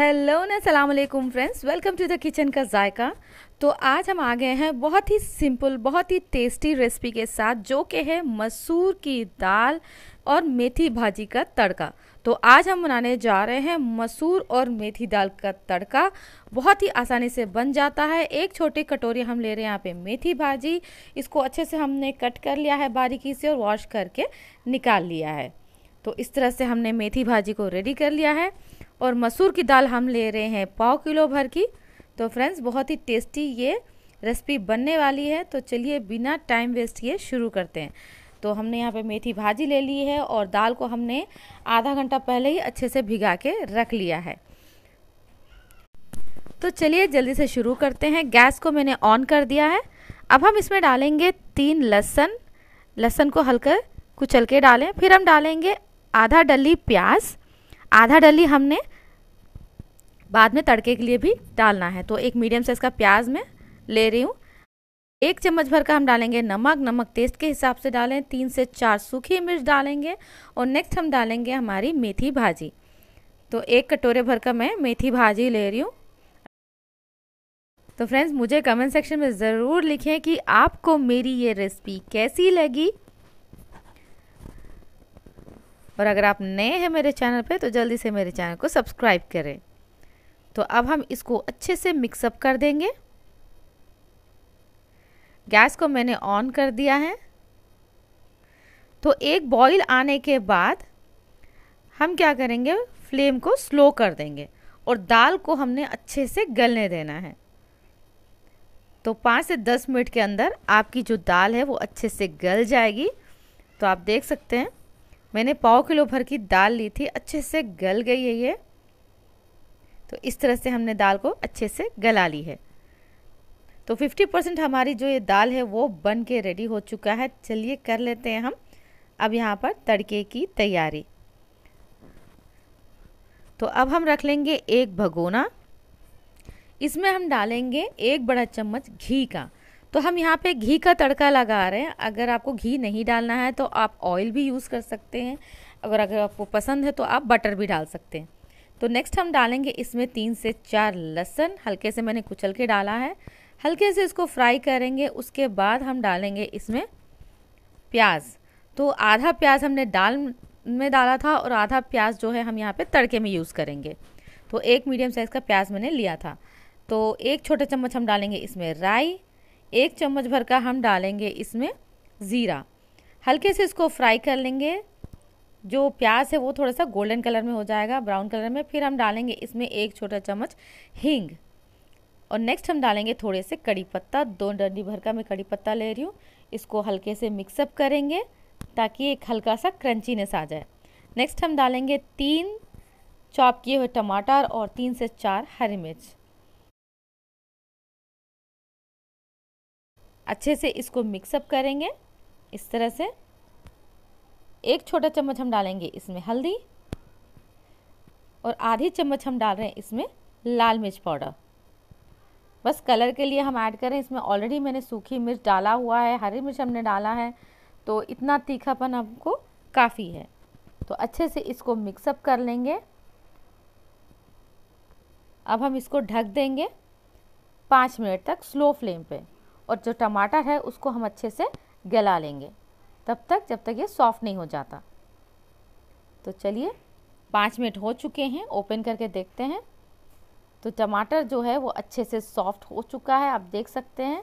hello असलम friends welcome to the kitchen का जायका तो आज हम आ गए हैं बहुत ही सिंपल बहुत ही टेस्टी रेसिपी के साथ जो कि है मसूर की दाल और मेथी भाजी का तड़का तो आज हम बनाने जा रहे हैं मसूर और मेथी दाल का तड़का बहुत ही आसानी से बन जाता है एक छोटी कटोरी हम ले रहे हैं यहाँ पे मेथी भाजी इसको अच्छे से हमने कट कर लिया है बारीकी से और वॉश करके निकाल लिया है तो इस तरह से हमने मेथी भाजी को रेडी कर लिया है और मसूर की दाल हम ले रहे हैं पाव किलो भर की तो फ्रेंड्स बहुत ही टेस्टी ये रेसिपी बनने वाली है तो चलिए बिना टाइम वेस्ट किए शुरू करते हैं तो हमने यहाँ पे मेथी भाजी ले ली है और दाल को हमने आधा घंटा पहले ही अच्छे से भिगा के रख लिया है तो चलिए जल्दी से शुरू करते हैं गैस को मैंने ऑन कर दिया है अब हम इसमें डालेंगे तीन लहसन लहसन को हल्का कुचल के डालें फिर हम डालेंगे आधा डली प्याज आधा डली हमने बाद में तड़के के लिए भी डालना है तो एक मीडियम साइज़ का प्याज मैं ले रही हूँ एक चम्मच भर का हम डालेंगे नमक नमक टेस्ट के हिसाब से डालें तीन से चार सूखी मिर्च डालेंगे और नेक्स्ट हम डालेंगे हमारी मेथी भाजी तो एक कटोरे भर का मैं मेथी भाजी ले रही हूँ तो फ्रेंड्स मुझे कमेंट सेक्शन में ज़रूर लिखें कि आपको मेरी ये रेसिपी कैसी लगी और अगर आप नए हैं मेरे चैनल पे तो जल्दी से मेरे चैनल को सब्सक्राइब करें तो अब हम इसको अच्छे से मिक्सअप कर देंगे गैस को मैंने ऑन कर दिया है तो एक बॉईल आने के बाद हम क्या करेंगे फ्लेम को स्लो कर देंगे और दाल को हमने अच्छे से गलने देना है तो पाँच से दस मिनट के अंदर आपकी जो दाल है वो अच्छे से गल जाएगी तो आप देख सकते हैं मैंने पाव किलो भर की दाल ली थी अच्छे से गल गई है ये तो इस तरह से हमने दाल को अच्छे से गला ली है तो 50 परसेंट हमारी जो ये दाल है वो बन के रेडी हो चुका है चलिए कर लेते हैं हम अब यहाँ पर तड़के की तैयारी तो अब हम रख लेंगे एक भगोना इसमें हम डालेंगे एक बड़ा चम्मच घी का तो हम यहाँ पे घी का तड़का लगा रहे हैं अगर आपको घी नहीं डालना है तो आप ऑयल भी यूज़ कर सकते हैं अगर अगर आपको पसंद है तो आप बटर भी डाल सकते हैं तो नेक्स्ट हम डालेंगे इसमें तीन से चार लहसन हल्के से मैंने कुचल के डाला है हल्के से इसको फ्राई करेंगे उसके बाद हम डालेंगे इसमें प्याज तो आधा प्याज हमने दाल में डाला था और आधा प्याज जो है हम यहाँ पे तड़के में यूज़ करेंगे तो एक मीडियम साइज़ का प्याज मैंने लिया था तो एक छोटे चम्मच हम डालेंगे इसमें राई एक चम्मच भर का हम डालेंगे इसमें ज़ीरा हल्के से इसको फ्राई कर लेंगे जो प्याज है वो थोड़ा सा गोल्डन कलर में हो जाएगा ब्राउन कलर में फिर हम डालेंगे इसमें एक छोटा चम्मच हींग और नेक्स्ट हम डालेंगे थोड़े से कड़ी पत्ता दो डंडी भर का मैं कड़ी पत्ता ले रही हूँ इसको हल्के से मिक्सअप करेंगे ताकि एक हल्का सा क्रंचीनेस आ जाए नेक्स्ट हम डालेंगे तीन चॉप किए हुए टमाटर और तीन से चार हरी मिर्च अच्छे से इसको मिक्सअप करेंगे इस तरह से एक छोटा चम्मच हम डालेंगे इसमें हल्दी और आधी चम्मच हम डाल रहे हैं इसमें लाल मिर्च पाउडर बस कलर के लिए हम ऐड करें इसमें ऑलरेडी मैंने सूखी मिर्च डाला हुआ है हरी मिर्च हमने डाला है तो इतना तीखापन हमको काफ़ी है तो अच्छे से इसको मिक्सअप कर लेंगे अब हम इसको ढक देंगे पाँच मिनट तक स्लो फ्लेम पे और जो टमाटर है उसको हम अच्छे से गला लेंगे तब तक जब तक ये सॉफ्ट नहीं हो जाता तो चलिए पाँच मिनट हो चुके हैं ओपन करके देखते हैं तो टमाटर जो है वो अच्छे से सॉफ्ट हो चुका है आप देख सकते हैं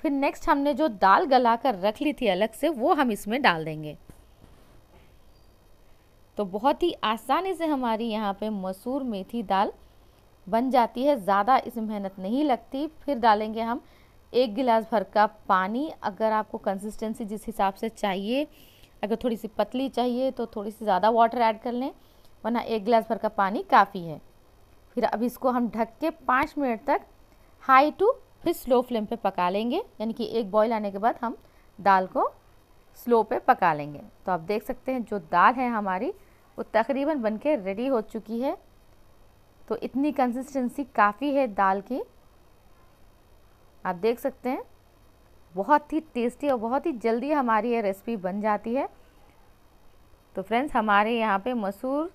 फिर नेक्स्ट हमने जो दाल गला कर रख ली थी अलग से वो हम इसमें डाल देंगे तो बहुत ही आसानी से हमारी यहाँ पे मसूर मेथी दाल बन जाती है ज़्यादा इसमें मेहनत नहीं लगती फिर डालेंगे हम एक गिलास भर का पानी अगर आपको कंसिस्टेंसी जिस हिसाब से चाहिए अगर थोड़ी सी पतली चाहिए तो थोड़ी सी ज़्यादा वाटर ऐड कर लें वरना एक गिलास भर का पानी काफ़ी है फिर अब इसको हम ढक के पाँच मिनट तक हाई टू फिर स्लो फ्लेम पे पका लेंगे यानी कि एक बॉयल आने के बाद हम दाल को स्लो पे पका लेंगे तो आप देख सकते हैं जो दाल है हमारी वो तकरीबन बनके रेडी हो चुकी है तो इतनी कंसिस्टेंसी काफ़ी है दाल की आप देख सकते हैं बहुत ही टेस्टी और बहुत ही जल्दी हमारी ये रेसिपी बन जाती है तो फ्रेंड्स हमारे यहाँ पे मसूर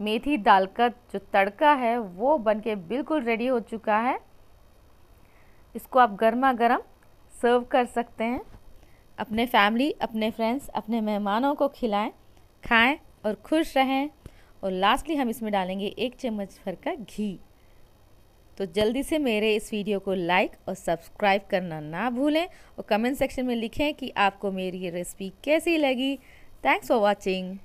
मेथी दाल का जो तड़का है वो बन के बिल्कुल रेडी हो चुका है इसको आप गर्मा गर्म सर्व कर सकते हैं अपने फैमिली अपने फ्रेंड्स अपने मेहमानों को खिलाएं खाएं और खुश रहें और लास्टली हम इसमें डालेंगे एक चम्मच भर का घी तो जल्दी से मेरे इस वीडियो को लाइक और सब्सक्राइब करना ना भूलें और कमेंट सेक्शन में लिखें कि आपको मेरी ये रेसिपी कैसी लगी थैंक्स फॉर वॉचिंग